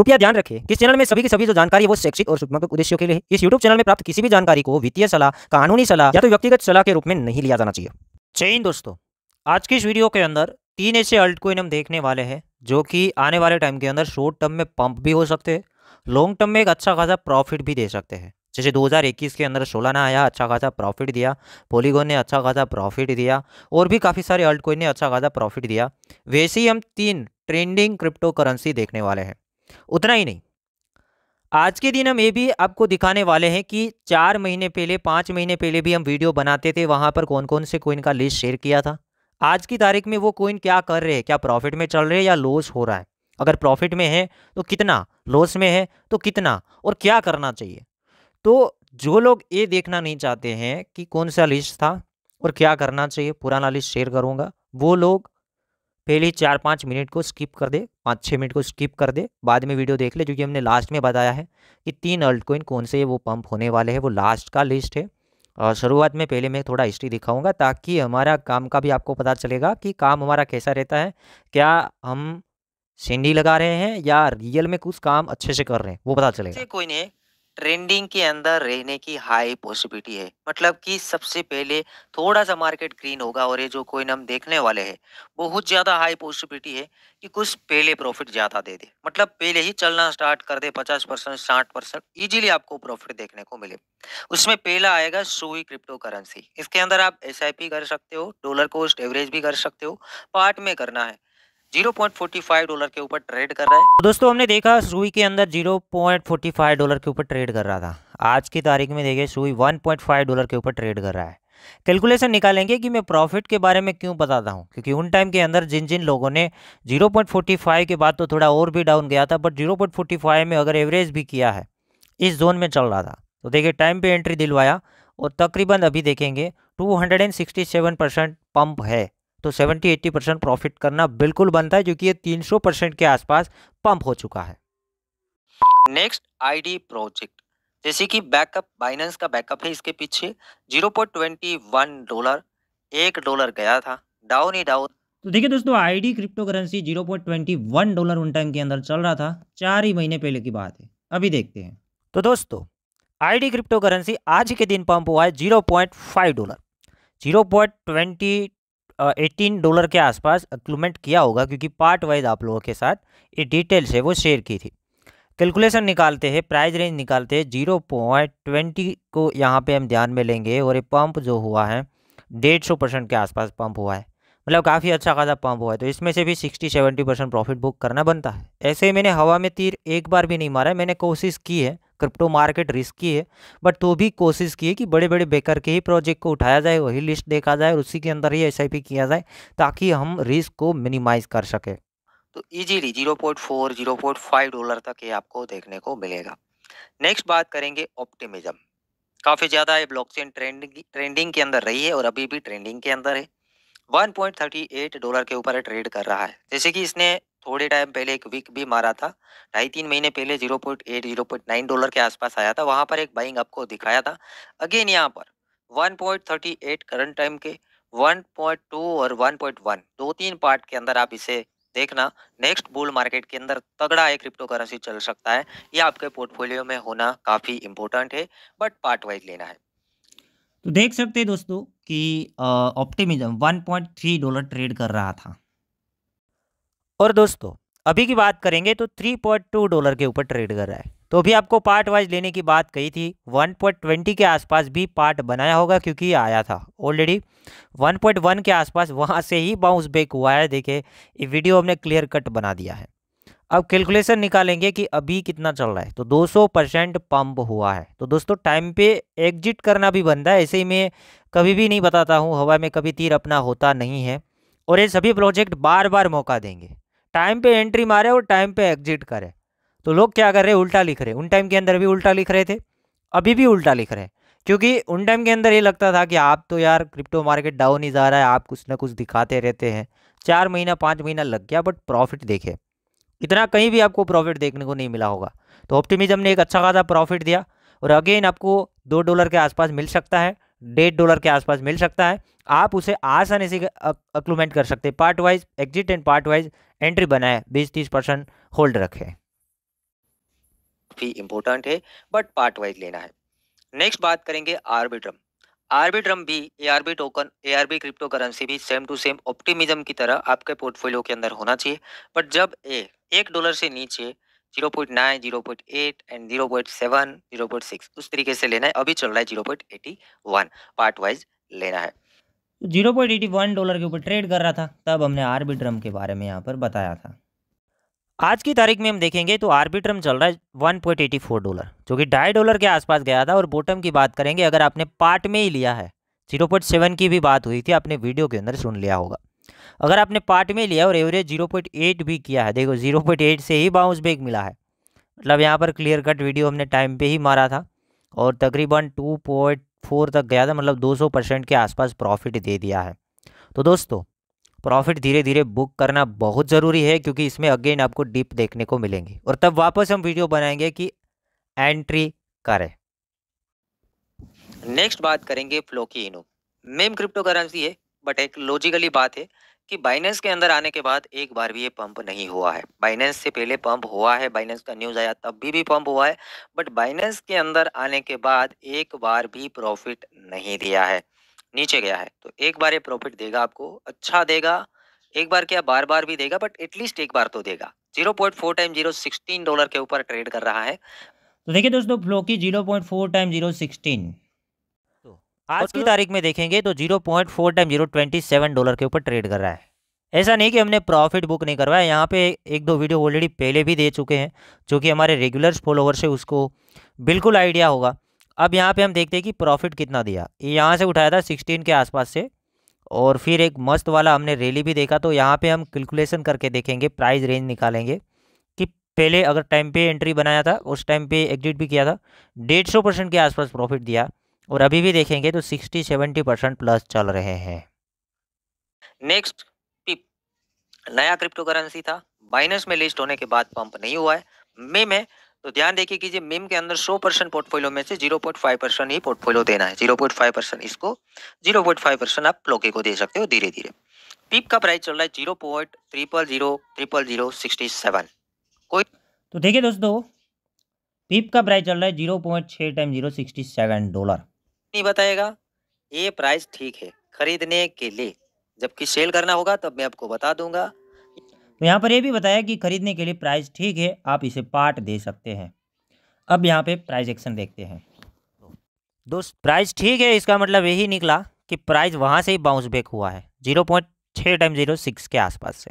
कृपया ध्यान रखें कि चैनल में सभी की सभी जो जानकारी है वो शैक्षिक और शुभात्मक उद्देश्यों के लिए इस यूट्यूब चैनल में प्राप्त किसी भी जानकारी को वित्तीय सलाह कानूनी सलाह या तो व्यक्तिगत सलाह के रूप में नहीं लिया जाना चाहिए जय हिंद दोस्तों आज की इस वीडियो के अंदर तीन ऐसे अल्ट कोइन हम देखने वाले हैं जो कि आने वाले टाइम के अंदर शॉर्ट टर्म में पंप भी हो सकते हैं लॉन्ग टर्म में एक अच्छा खासा प्रॉफिट भी दे सकते हैं जैसे 2021 के अंदर सोलाना आया अच्छा खासा प्रॉफिट दिया पोलीगोन ने अच्छा खासा प्रॉफिट दिया और भी काफ़ी सारे अल्ट कोइन ने अच्छा खासा प्रॉफिट दिया वैसे ही हम तीन ट्रेंडिंग क्रिप्टो करेंसी देखने वाले हैं उतना ही नहीं आज के दिन हम ये भी आपको दिखाने वाले हैं कि चार महीने पहले पाँच महीने पहले भी हम वीडियो बनाते थे वहाँ पर कौन कौन से कोइन का लिस्ट शेयर किया था आज की तारीख में वो कोइन क्या कर रहे हैं क्या प्रॉफिट में चल रहे हैं या लॉस हो रहा है अगर प्रॉफिट में है तो कितना लॉस में है तो कितना और क्या करना चाहिए तो जो लोग ये देखना नहीं चाहते हैं कि कौन सा लिस्ट था और क्या करना चाहिए पुराना लिस्ट शेयर करूँगा वो लोग पहले चार पाँच मिनट को स्किप कर दे पाँच छः मिनट को स्किप कर दे बाद में वीडियो देख ले क्योंकि हमने लास्ट में बताया है कि तीन अल्ट कोइन कौन से वो पंप होने वाले हैं वो लास्ट का लिस्ट है और शुरुआत में पहले मैं थोड़ा हिस्ट्री दिखाऊंगा ताकि हमारा काम का भी आपको पता चलेगा कि काम हमारा कैसा रहता है क्या हम सेंडी लगा रहे हैं या रियल में कुछ काम अच्छे से कर रहे हैं वो पता चलेगा कोई नहीं ट्रेंडिंग के अंदर रहने की हाई पॉसिबिलिटी है मतलब कि सबसे पहले थोड़ा सा मार्केट ग्रीन होगा और ये जो कोइन हम देखने वाले हैं बहुत ज़्यादा हाई पॉसिबिलिटी है कि कुछ पहले प्रॉफिट ज़्यादा दे दे मतलब पहले ही चलना स्टार्ट कर दे पचास परसेंट साठ परसेंट ईजिली आपको प्रॉफिट देखने को मिले उसमें पहला आएगा सोई क्रिप्टो करेंसी इसके अंदर आप एस कर सकते हो डॉलर कोस्ट एवरेज भी कर सकते हो पार्ट में करना है 0.45 डॉलर के ऊपर ट्रेड कर रहा है तो दोस्तों हमने देखा सुई के अंदर 0.45 डॉलर के ऊपर ट्रेड कर रहा था आज की तारीख में देखिए सुई 1.5 डॉलर के ऊपर ट्रेड कर रहा है कैलकुलेशन निकालेंगे कि मैं प्रॉफिट के बारे में क्यों बताता हूँ क्योंकि उन टाइम के अंदर जिन जिन लोगों ने 0.45 के बाद तो थोड़ा और भी डाउन गया था बट 0.45 में अगर एवरेज भी किया है इस जोन में चल रहा था तो देखिए टाइम पे एंट्री दिलवाया और तकरीबन अभी देखेंगे 267 परसेंट पंप है तो 70-80 परसेंट प्रॉफिट करना बिल्कुल बनता है क्योंकि कि ये 300 परसेंट के आसपास पंप हो चुका है नेक्स्ट आईडी प्रोजेक्ट जैसे कि बैकअप बाइनेंस का बैकअप है इसके पीछे 0.21 डॉलर एक डॉलर गया था डाउन ही डाउन तो देखिए दोस्तों आईडी क्रिप्टो करेंसी 0.21 डॉलर उन टाइम के अंदर चल रहा था चार ही महीने पहले की बात है अभी देखते हैं तो दोस्तों आईडी क्रिप्टो करेंसी आज के दिन पंप हुआ है 0.5 डॉलर 0.20 एटीन डॉलर के आसपास अक्लूमेंट किया होगा क्योंकि पार्ट वाइज आप लोगों के साथ ये डिटेल्स है वो शेयर की थी कैलकुलेशन निकालते हैं प्राइस रेंज निकालते हैं जीरो पॉइंट ट्वेंटी को यहाँ पे हम ध्यान में लेंगे और ये पंप जो हुआ है डेढ़ सौ परसेंट के आसपास पंप हुआ है मतलब काफ़ी अच्छा खासा पंप हुआ है तो इसमें से भी sixty seventy percent profit book करना बनता है ऐसे ही मैंने हवा में तीर एक बार भी नहीं मारा है मैंने कोशिश की है क्रिप्टो मार्केट रिस्की है बट तो भी कोशिश की है कि बड़े बड़े बेकर के ही प्रोजेक्ट को उठाया जाए वही लिस्ट देखा जाए और उसी के अंदर ही एस किया जाए ताकि हम रिस्क को मिनिमाइज कर सके तो easily zero zero point four point five dollar तक ये आपको देखने को मिलेगा नेक्स्ट बात करेंगे ऑप्टिमिज्म काफ़ी ज़्यादा ये ब्लॉकचेन ट्रेंडिंग ट्रेंडिंग के अंदर रही है और अभी भी ट्रेंडिंग के अंदर है 1.38 डॉलर के ऊपर ट्रेड कर रहा है जैसे कि इसने थोड़े टाइम पहले एक वीक भी मारा था ढाई तीन महीने पहले zero point eight zero point nine dollar के आसपास आया था वहां पर एक बाइंग आपको दिखाया था अगेन यहाँ पर one point thirty eight current time के वन पॉइंट टू और वन पॉइंट वन दो तीन पार्ट के अंदर आप इसे देखना नेक्स्ट बुल मार्केट के अंदर तगड़ा एक क्रिप्टो करेंसी चल सकता है ये आपके पोर्टफोलियो में होना काफ़ी इंपॉर्टेंट है बट पार्ट वाइज लेना है तो देख सकते हैं दोस्तों कि ऑप्टिमिज्म 1.3 डॉलर ट्रेड कर रहा था और दोस्तों अभी की बात करेंगे तो 3.2 डॉलर के ऊपर ट्रेड कर रहा है तो अभी आपको पार्ट वाइज लेने की बात कही थी 1.20 के आसपास भी पार्ट बनाया होगा क्योंकि आया था ऑलरेडी 1.1 के आसपास वहाँ से ही बाउंस बैक हुआ है देखिए ये वीडियो हमने क्लियर कट बना दिया है अब कैलकुलेशन निकालेंगे कि अभी कितना चल रहा है तो 200 परसेंट पम्प हुआ है तो दोस्तों टाइम पे एग्जिट करना भी बनता है ऐसे ही मैं कभी भी नहीं बताता हूँ हवा में कभी तीर अपना होता नहीं है और ये सभी प्रोजेक्ट बार बार मौका देंगे टाइम पे एंट्री मारे और टाइम पे एग्जिट करे तो लोग क्या कर रहे हैं उल्टा लिख रहे उन टाइम के अंदर भी उल्टा लिख रहे थे अभी भी उल्टा लिख रहे हैं क्योंकि उन टाइम के अंदर ये लगता था कि आप तो यार क्रिप्टो मार्केट डाउन ही जा रहा है आप कुछ ना कुछ दिखाते रहते हैं चार महीना पाँच महीना लग गया बट प्रॉफिट देखे इतना कहीं भी आपको प्रॉफिट देखने को नहीं मिला होगा तो ऑप्टिमिज्म ने एक अच्छा खासा प्रॉफिट दिया और अगेन आपको दो डॉलर के आसपास मिल सकता है डेढ़ डॉलर के आसपास मिल सकता है आप उसे आसानी से अक्लूमेंट कर सकते part wise exit and part wise entry बनाए बीस तीस परसेंट होल्ड रखे भी इम्पोर्टेंट है बट पार्ट वाइज लेना है नेक्स्ट बात करेंगे आर्बिट्रम आर्बिट्रम भी a token a crypto currency भी सेम टू सेम ऑप्टिमिज्म की तरह आपके पोर्टफोलियो के अंदर होना चाहिए बट जब ए एक डॉलर से नीचे zero point nine zero point eight and zero point seven zero point six उस तरीके से लेना है अभी चल रहा है zero point eighty one part wise लेना है zero point eighty one dollar के ऊपर ट्रेड कर रहा था तब हमने आर्बिट्रम के बारे में यहाँ पर बताया था आज की तारीख में हम देखेंगे तो आर्बिट्रम चल रहा है one point eighty four dollar जो कि ढाई डॉलर के आसपास गया था और बॉटम की बात करेंगे अगर आपने पार्ट में ही लिया है जीरो पॉइंट सेवन की भी बात हुई थी आपने वीडियो के अंदर सुन लिया होगा अगर आपने पार्ट में लिया और एवरेज जीरो पॉइंट एट भी किया है देखो जीरो पॉइंट एट से ही बाउंस बैक मिला है मतलब यहाँ पर क्लियर कट वीडियो हमने टाइम पर ही मारा था और तकरीबन टू पॉइंट फोर तक गया था मतलब 200 परसेंट के आसपास प्रॉफिट दे दिया है तो दोस्तों प्रॉफिट धीरे धीरे बुक करना बहुत ज़रूरी है क्योंकि इसमें अगेन आपको डिप देखने को मिलेंगे और तब वापस हम वीडियो बनाएंगे कि एंट्री करें नेक्स्ट बात करेंगे Floki Inu meme crypto currency है बट एक लॉजिकली बात है कि बाइनेंस के अंदर आने के बाद एक बार भी ये पंप नहीं हुआ है बाइनेंस से पहले पंप हुआ है बाइनेंस का न्यूज़ आया तब भी भी पंप हुआ है बट बाइनेंस के अंदर आने के बाद एक बार भी प्रॉफिट नहीं दिया है नीचे गया है तो एक बार ये प्रॉफिट देगा आपको अच्छा देगा एक बार क्या बार बार भी देगा बट एटलीस्ट एक बार तो देगा zero point four time zero sixteen dollar के ऊपर ट्रेड कर रहा है तो देखिए दोस्तों Floki zero point four time zero sixteen आज की तो- तारीख में देखेंगे तो zero point four time zero twenty seven dollar के ऊपर ट्रेड कर रहा है ऐसा नहीं कि हमने प्रॉफिट बुक नहीं करवाया यहाँ पे एक दो वीडियो ऑलरेडी पहले भी दे चुके हैं जो कि हमारे रेगुलर फॉलोवर्स है उसको बिल्कुल आइडिया होगा अब यहाँ पे हम देखते हैं कि प्रॉफिट कितना दिया यहाँ से उठाया था सिक्सटीन के आसपास से और फिर एक मस्त वाला हमने रैली भी देखा तो यहाँ पे हम कैलकुलेशन करके देखेंगे प्राइस रेंज निकालेंगे कि पहले अगर टाइम पे एंट्री बनाया था उस टाइम पे एग्जिट भी किया था डेढ़ सौ परसेंट के आसपास प्रॉफिट दिया और अभी भी देखेंगे तो सिक्सटी सेवेंटी परसेंट प्लस चल रहे हैं नेक्स्ट पिप नया क्रिप्टो करेंसी था बाइनेंस में लिस्ट होने के बाद पंप नहीं हुआ है मे में तो ध्यान देखिए कीजिए मिम के अंदर 100 परसेंट पोर्टफोलियो में से 0.5 परसेंट ही पोर्टफोलियो देना है 0.5 परसेंट इसको 0.5 परसेंट आप लोके को दे सकते हो धीरे धीरे पिप का प्राइस चल रहा है zero point triple zero triple zero sixty seven कोई तो देखिए दोस्तों पिप का प्राइस चल रहा है जीरो पॉइंट छः time zero sixty seven dollar नहीं बताएगा ये प्राइस ठीक है खरीदने के लिए जबकि सेल करना होगा तब मैं आपको बता दूंगा तो यहाँ पर ये भी बताया कि खरीदने के लिए प्राइस ठीक है आप इसे पार्ट दे सकते हैं अब यहाँ पे प्राइस एक्शन देखते हैं दोस्त प्राइस ठीक है इसका मतलब यही निकला कि प्राइस वहाँ से ही बाउंस बैक हुआ है जीरो पॉइंट छः टाइम जीरो सिक्स के आसपास से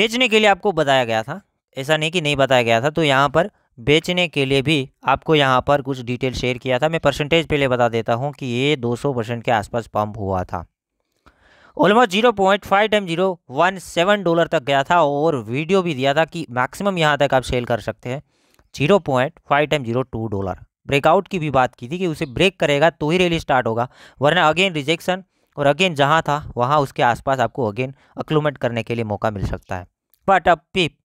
बेचने के लिए आपको बताया गया था ऐसा नहीं कि नहीं बताया गया था तो यहाँ पर बेचने के लिए भी आपको यहाँ पर कुछ डिटेल शेयर किया था मैं परसेंटेज पहले बता देता हूँ कि ये 200 परसेंट के आसपास पंप हुआ था almost zero point five time zero one seven dollar तक गया था और वीडियो भी दिया था कि मैक्सिमम यहाँ तक आप सेल कर सकते हैं zero point five time zero two dollar breakout की भी बात की थी कि उसे ब्रेक करेगा तो ही रैली स्टार्ट होगा वरना अगेन रिजेक्शन और अगेन जहाँ था वहाँ उसके आसपास आपको अगेन अक्लूमेट करने के लिए मौका मिल सकता है बट अब पिप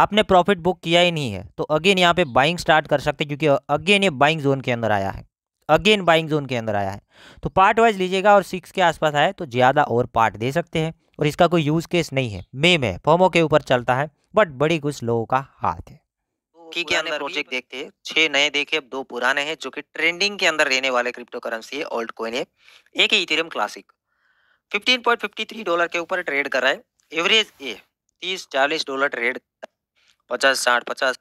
आपने प्रॉफिट बुक किया ही नहीं है तो अगेन यहाँ पे बाइंग स्टार्ट कर सकते हैं क्योंकि अगेन ये बाइंग जोन के अंदर आया है अगेन बाइंग जोन के अंदर आया है तो पार्ट वाइज लीजिएगा और सिक्स के आसपास आए तो ज़्यादा और पार्ट दे सकते हैं और इसका कोई यूज़ केस नहीं है मे में फॉर्मो के ऊपर चलता है बट बड़ी कुछ लोगों का हाथ है की के अंदर प्रोजेक्ट देखते हैं छह नए देखे अब दो पुराने हैं जो कि ट्रेंडिंग के अंदर रहने वाले क्रिप्टो करेंसी है ओल्ड कोइन है एक है इथेरियम क्लासिक 15.53 डॉलर के ऊपर ट्रेड कर रहा है एवरेज ए 30 40 डॉलर ट्रेड पचास साठ पचास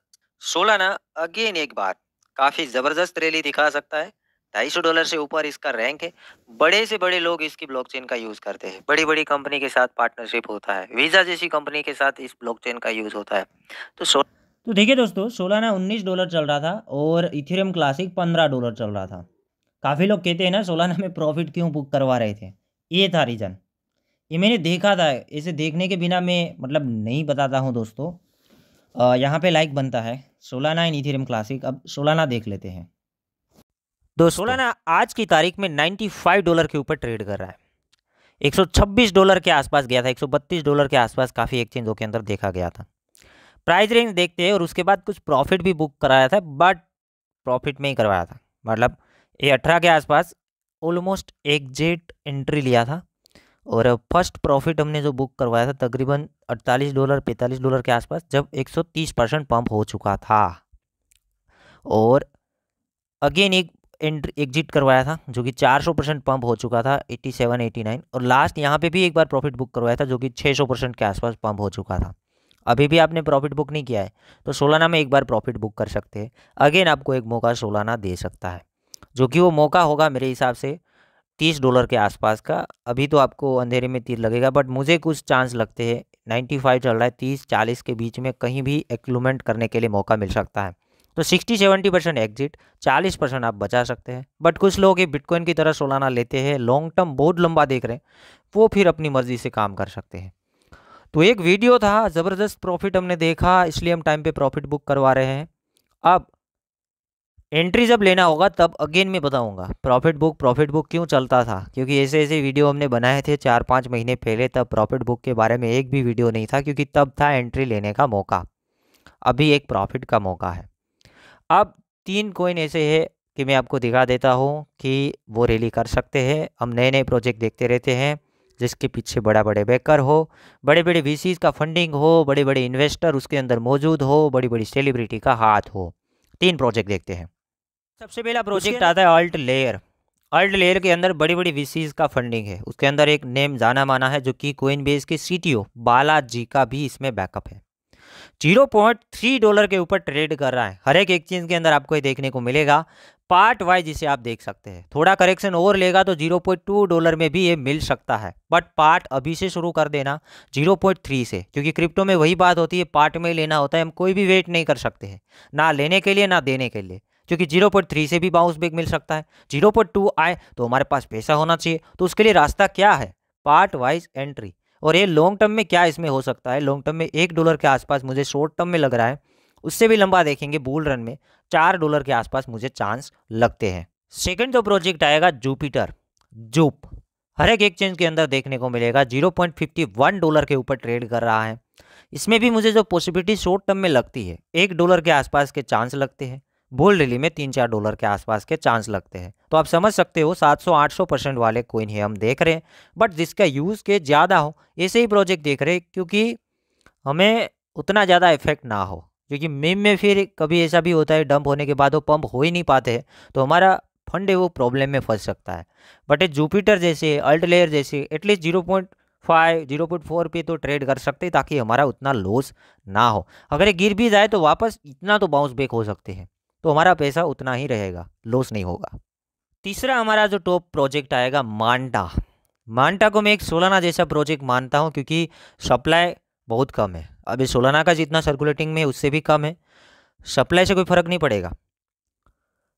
सोलह ना अगेन एक बार काफ़ी ज़बरदस्त रैली दिखा सकता है ढाई सौ डॉलर से ऊपर इसका रैंक है बड़े से बड़े लोग इसकी ब्लॉकचेन का यूज़ करते हैं बड़ी बड़ी कंपनी के साथ पार्टनरशिप होता है वीज़ा जैसी कंपनी के साथ इस ब्लॉकचेन का यूज़ होता है तो सो तो देखिए दोस्तों सोलाना उन्नीस डॉलर चल रहा था और इथेरियम क्लासिक पंद्रह डॉलर चल रहा था काफ़ी लोग कहते हैं ना सोलाना में प्रॉफिट क्यों बुक करवा रहे थे ये था रीज़न ये मैंने देखा था इसे देखने के बिना मैं मतलब नहीं बताता हूँ दोस्तों यहाँ पे लाइक बनता है सोलाना इन इथेरियम क्लासिक अब सोलाना देख लेते हैं तो सोलाना आज की तारीख में 95 डॉलर के ऊपर ट्रेड कर रहा है 126 डॉलर के आसपास गया था 132 डॉलर के आसपास काफ़ी एक्सचेंजों के अंदर देखा गया था प्राइस रेंज देखते हैं और उसके बाद कुछ प्रॉफिट भी बुक कराया था बट प्रॉफिट में ही करवाया था मतलब ये अठारह के आसपास ऑलमोस्ट एग्जेट एंट्री लिया था और फर्स्ट प्रॉफिट हमने जो बुक करवाया था तकरीबन 48 डॉलर 45 डॉलर के आसपास जब 130 परसेंट पंप हो चुका था और अगेन एक एंट्री एग्जिट करवाया था जो कि 400 परसेंट पंप हो चुका था 87 89 और लास्ट यहाँ पे भी एक बार प्रॉफिट बुक करवाया था जो कि 600 परसेंट के आसपास पंप हो चुका था अभी भी आपने प्रॉफिट बुक नहीं किया है तो सोलाना में एक बार प्रॉफिट बुक कर सकते हैं अगेन आपको एक मौका सोलाना दे सकता है जो कि वो मौका होगा मेरे हिसाब से तीस डॉलर के आसपास का अभी तो आपको अंधेरे में तीर लगेगा बट मुझे कुछ चांस लगते हैं नाइन्टी फाइव चल रहा है तीस चालीस के बीच में कहीं भी एक्लूमेंट करने के लिए मौका मिल सकता है तो सिक्सटी सेवेंटी परसेंट एग्जिट चालीस परसेंट आप बचा सकते हैं बट कुछ लोग ये बिटकॉइन की तरह सोलाना लेते हैं लॉन्ग टर्म बहुत लंबा देख रहे हैं वो फिर अपनी मर्जी से काम कर सकते हैं तो एक वीडियो था ज़बरदस्त प्रॉफिट हमने देखा इसलिए हम टाइम पे प्रॉफिट बुक करवा रहे हैं अब एंट्री जब लेना होगा तब अगेन मैं बताऊंगा प्रॉफिट बुक प्रॉफिट बुक क्यों चलता था क्योंकि ऐसे ऐसे वीडियो हमने बनाए थे चार पाँच महीने पहले तब प्रॉफिट बुक के बारे में एक भी वीडियो नहीं था क्योंकि तब था एंट्री लेने का मौका अभी एक प्रॉफिट का मौका है अब तीन कोइन ऐसे है कि मैं आपको दिखा देता हूँ कि वो रैली कर सकते हैं हम नए नए प्रोजेक्ट देखते रहते हैं जिसके पीछे बड़ा बड़े बेकर हो बड़े बड़े वी का फंडिंग हो बड़े बड़े इन्वेस्टर उसके अंदर मौजूद हो बड़ी बड़ी सेलिब्रिटी का हाथ हो तीन प्रोजेक्ट देखते हैं सबसे पहला प्रोजेक्ट आता है अल्ट लेयर अल्ट लेयर के अंदर बड़ी बड़ी वीसीज का फंडिंग है उसके अंदर एक नेम जाना माना है जो कि कोइन बेस के सीटीओ बालाजी का भी इसमें बैकअप है जीरो पॉइंट थ्री डॉलर के ऊपर ट्रेड कर रहा है हर एक एक्सचेंज के अंदर आपको ये देखने को मिलेगा पार्ट वाइज इसे आप देख सकते हैं थोड़ा करेक्शन और लेगा तो जीरो पॉइंट टू डॉलर में भी ये मिल सकता है बट पार्ट अभी से शुरू कर देना जीरो पॉइंट थ्री से क्योंकि क्रिप्टो में वही बात होती है पार्ट में लेना होता है हम कोई भी वेट नहीं कर सकते हैं ना लेने के लिए ना देने के लिए क्योंकि जीरो पॉइंट थ्री से भी बाउंस बैक मिल सकता है जीरो पॉइंट टू आए तो हमारे पास पैसा होना चाहिए तो उसके लिए रास्ता क्या है पार्ट वाइज एंट्री और ये लॉन्ग टर्म में क्या इसमें हो सकता है लॉन्ग टर्म में एक डॉलर के आसपास मुझे शॉर्ट टर्म में लग रहा है उससे भी लंबा देखेंगे बुल रन में चार डॉलर के आसपास मुझे चांस लगते हैं सेकेंड जो प्रोजेक्ट आएगा जुपिटर जूप हर एक एक्सचेंज के अंदर देखने को मिलेगा 0.51 डॉलर के ऊपर ट्रेड कर रहा है इसमें भी मुझे जो पॉसिबिलिटी शॉर्ट टर्म में लगती है एक डॉलर के आसपास के चांस लगते हैं बोल रैली में तीन चार डॉलर के आसपास के चांस लगते हैं तो आप समझ सकते हो 700-800 परसेंट वाले कोइन ही हम देख रहे हैं बट जिसका यूज़ के ज़्यादा हो ऐसे ही प्रोजेक्ट देख रहे क्योंकि हमें उतना ज़्यादा इफेक्ट ना हो क्योंकि मेम में फिर कभी ऐसा भी होता है डंप होने के बाद वो पंप हो ही नहीं पाते हैं तो हमारा फंड है वो प्रॉब्लम में फंस सकता है बट जुपिटर जैसे अल्ट लेयर जैसे at least zero point five zero point four पे तो ट्रेड कर सकते हैं ताकि हमारा उतना लॉस ना हो अगर ये गिर भी जाए तो वापस इतना तो बाउंस बैक हो सकते हैं तो हमारा पैसा उतना ही रहेगा लॉस नहीं होगा तीसरा हमारा जो टॉप प्रोजेक्ट आएगा मांटा मांटा को मैं एक सोलाना जैसा प्रोजेक्ट मानता हूँ क्योंकि सप्लाई बहुत कम है अभी सोलाना का जितना सर्कुलेटिंग में उससे भी कम है सप्लाई से कोई फ़र्क नहीं पड़ेगा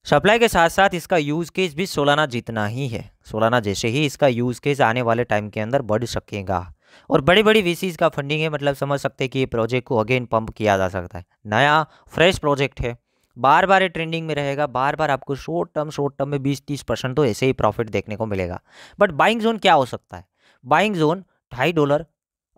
सप्लाई के साथ साथ इसका यूज़ केस भी सोलाना जितना ही है सोलाना जैसे ही इसका यूज़ केस आने वाले टाइम के अंदर बढ़ सकेगा और बड़ी बड़ी वीसीज का फंडिंग है मतलब समझ सकते हैं कि ये प्रोजेक्ट को अगेन पंप किया जा सकता है नया फ्रेश प्रोजेक्ट है बार बार ये ट्रेंडिंग में रहेगा बार बार आपको शॉर्ट टर्म शॉर्ट टर्म में बीस तीस परसेंट तो ऐसे ही प्रॉफिट देखने को मिलेगा बट बाइंग जोन क्या हो सकता है बाइंग जोन ढाई डॉलर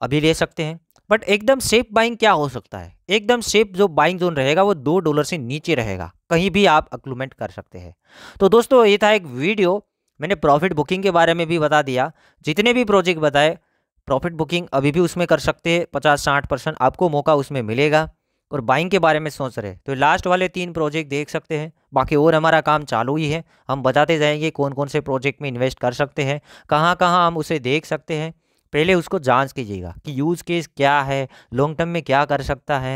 अभी ले सकते हैं बट एकदम सेफ बाइंग क्या हो सकता है एकदम सेफ जो बाइंग जोन रहेगा वो दो डॉलर से नीचे रहेगा कहीं भी आप अक्लूमेंट कर सकते हैं तो दोस्तों ये था एक वीडियो मैंने प्रॉफिट बुकिंग के बारे में भी बता दिया जितने भी प्रोजेक्ट बताए प्रॉफिट बुकिंग अभी भी उसमें कर सकते हैं पचास साठ परसेंट आपको मौका उसमें मिलेगा और बाइंग के बारे में सोच रहे तो लास्ट वाले तीन प्रोजेक्ट देख सकते हैं बाकी और हमारा काम चालू ही है हम बताते जाएंगे कौन कौन से प्रोजेक्ट में इन्वेस्ट कर सकते हैं कहाँ कहाँ हम उसे देख सकते हैं पहले उसको जांच कीजिएगा कि यूज़ केस क्या है लॉन्ग टर्म में क्या कर सकता है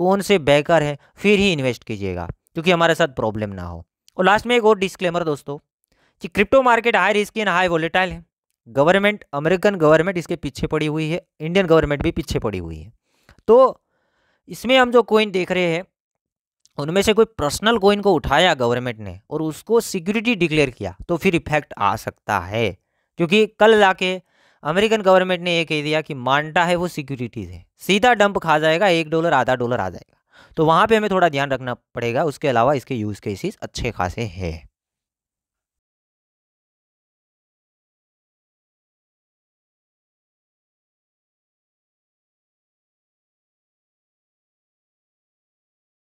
कौन से बैकर है फिर ही इन्वेस्ट कीजिएगा क्योंकि हमारे साथ प्रॉब्लम ना हो और लास्ट में एक और डिस्क्लेमर दोस्तों कि crypto market high risk and high volatile है गवर्नमेंट अमेरिकन गवर्नमेंट इसके पीछे पड़ी हुई है इंडियन गवर्नमेंट भी पीछे पड़ी हुई है तो इसमें हम जो कोइन देख रहे हैं उनमें से कोई पर्सनल कोइन को उठाया गवर्नमेंट ने और उसको सिक्योरिटी डिक्लेयर किया तो फिर इफेक्ट आ सकता है क्योंकि कल जाके अमेरिकन गवर्नमेंट ने ये कह दिया कि मांटा है वो सिक्योरिटीज है सीधा डंप खा जाएगा एक डॉलर आधा डॉलर आ जाएगा तो वहाँ पे हमें थोड़ा ध्यान रखना पड़ेगा उसके अलावा इसके यूज़ केसेस अच्छे खासे हैं